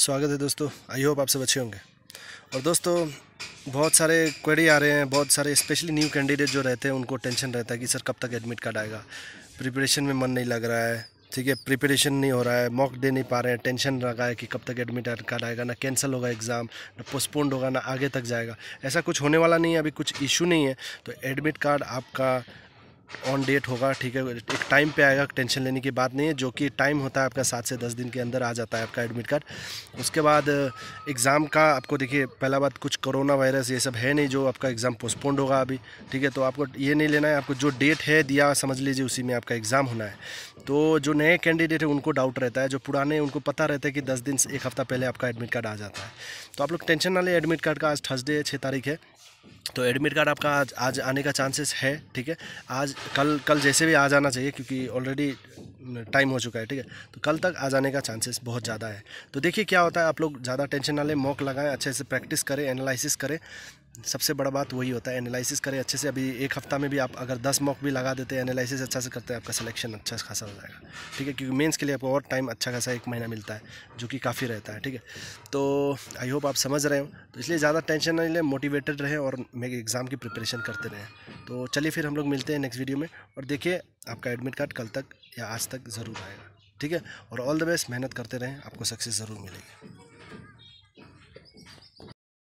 स्वागत है दोस्तों आई होप आप सब अच्छे होंगे और दोस्तों बहुत सारे क्वेरी आ रहे हैं बहुत सारे स्पेशली न्यू कैंडिडेट जो रहते हैं उनको टेंशन रहता है कि सर कब तक एडमिट कार्ड आएगा प्रिपरेशन में मन नहीं लग रहा है ठीक है प्रिपरेशन नहीं हो रहा है मॉक दे नहीं पा रहे हैं टेंशन लगा है कि कब तक एडमिट कार्ड आएगा ना कैंसिल होगा एग्ज़ाम ना पोस्टपोन्ड होगा ना आगे तक जाएगा ऐसा कुछ होने वाला नहीं है अभी कुछ इशू नहीं है तो एडमिट कार्ड आपका ऑन डेट होगा ठीक है एक टाइम पे आएगा टेंशन लेने की बात नहीं है जो कि टाइम होता है आपका सात से दस दिन के अंदर आ जाता है आपका एडमिट कार्ड उसके बाद एग्ज़ाम uh, का आपको देखिए पहला बात कुछ कोरोना वायरस ये सब है नहीं जो आपका एग्ज़ाम पोस्टपोन्ड होगा अभी ठीक है तो आपको ये नहीं लेना है आपको जो डेट है दिया समझ लीजिए उसी में आपका एग्ज़ाम होना है तो जो नए कैंडिडेट हैं उनको डाउट रहता है जो पुराने उनको पता रहता है कि दस दिन से एक हफ्ता पहले आपका एडमिट कार्ड आ जाता है तो आप लोग टेंशन ना लें एडमिट कार्ड का आज थर्सडे छः तारीख है तो एडमिट कार्ड आपका आज आज आने का चांसेस है ठीक है आज कल कल जैसे भी आ जाना चाहिए क्योंकि ऑलरेडी टाइम हो चुका है ठीक है तो कल तक आ जाने का चांसेस बहुत ज़्यादा है तो देखिए क्या होता है आप लोग ज़्यादा टेंशन ना लें मॉक लगाएं अच्छे से प्रैक्टिस करें एनालिसिस करें सबसे बड़ा बात वही होता है एनालिसिस करें अच्छे से अभी एक हफ्ता में भी आप अगर दस मॉक भी लगा देते हैं एनालिसिस अच्छा से करते हैं आपका सिलेक्शन अच्छा खासा हो जाएगा ठीक है क्योंकि मेंस के लिए आपको और टाइम अच्छा खासा एक महीना मिलता है जो कि काफ़ी रहता है ठीक है तो आई होप आप समझ रहे हो तो इसलिए ज़्यादा टेंशन नहीं लें मोटिवेटेड रहें और मेरे एग्ज़ाम की प्रिपरेशन करते रहें तो चलिए फिर हम लोग मिलते हैं नेक्स्ट वीडियो में और देखिए आपका एडमिट कार्ड कल तक या आज तक ज़रूर आएगा ठीक है और ऑल द बेस्ट मेहनत करते रहें आपको सक्सेस ज़रूर मिलेगी